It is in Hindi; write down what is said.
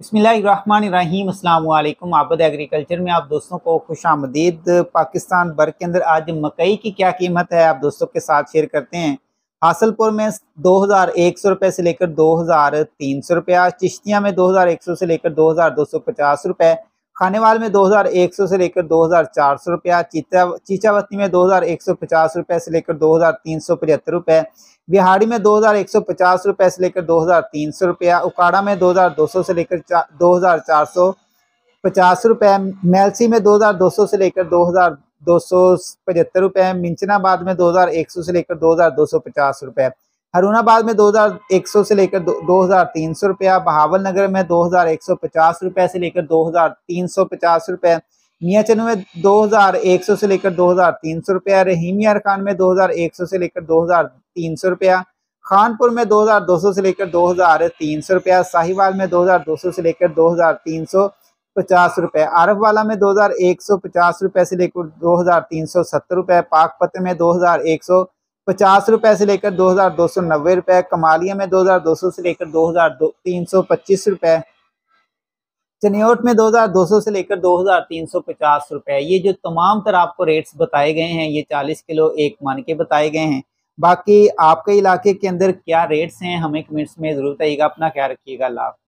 बसमीम अल्लाम आबद एग्रीकल्चर में आप दोस्तों को खुश आमदीद पाकिस्तान भर के अंदर आज मकई की क्या कीमत है आप दोस्तों के साथ शेयर करते हैं हासलपुर में दो हज़ार एक सौ रुपये से लेकर दो हज़ार तीन सौ रुपया चिश्तियाँ में दो हज़ार एक सौ से लेकर दो हज़ार दो सौ पचास रुपये खानेवाल में दो हज़ार एक सौ से लेकर दो हज़ार चार सौ रुपया चीता चीचावती में दो हज़ार एक सौ पचास रुपये से लेकर दो हज़ार तीन सौ पचहत्तर रुपये बिहाड़ी में दो हजार एक सौ पचास रुपए से लेकर दो हजार तीन सौ रुपया उकाड़ा में दो हजार दो सौ से लेकर दो हजार चार सौ पचास रुपए मेलसी में दो हजार दो सौ से लेकर दो हजार दो सौ पचहत्तर रुपए मिंचनाबाद में दो हजार एक सौ से लेकर दो हजार दो सौ पचास रुपए हरुणाबाद में दो हजार एक सौ से लेकर दो हजार तीन सौ रुपया बहावल नगर में दो हजार एक सौ पचास रुपए से लेकर दो हजार तीन सौ पचास रुपए मियाँ चनू में 2100 से लेकर 2300 रुपया रहीम यार खान में 2100 से लेकर 2300 रुपया खानपुर में 2200 से लेकर 2300 रुपया साहिवाल में 2200 से लेकर 2350 रुपया आरफ वाला में 2150 रुपए से लेकर 2370 रुपए पाकपत में 2150 रुपए से लेकर 2290 रुपए कमालिया में 2200 से लेकर 2325 रुपए चनेट में 2200 से लेकर 2350 रुपए ये जो तमाम तर आपको रेट्स बताए गए हैं ये 40 किलो एक मान के बताए गए हैं बाकी आपके इलाके के अंदर क्या रेट्स हैं हमें कमेंट्स में ज़रूर बताइएगा अपना ख्याल रखिएगा लाभ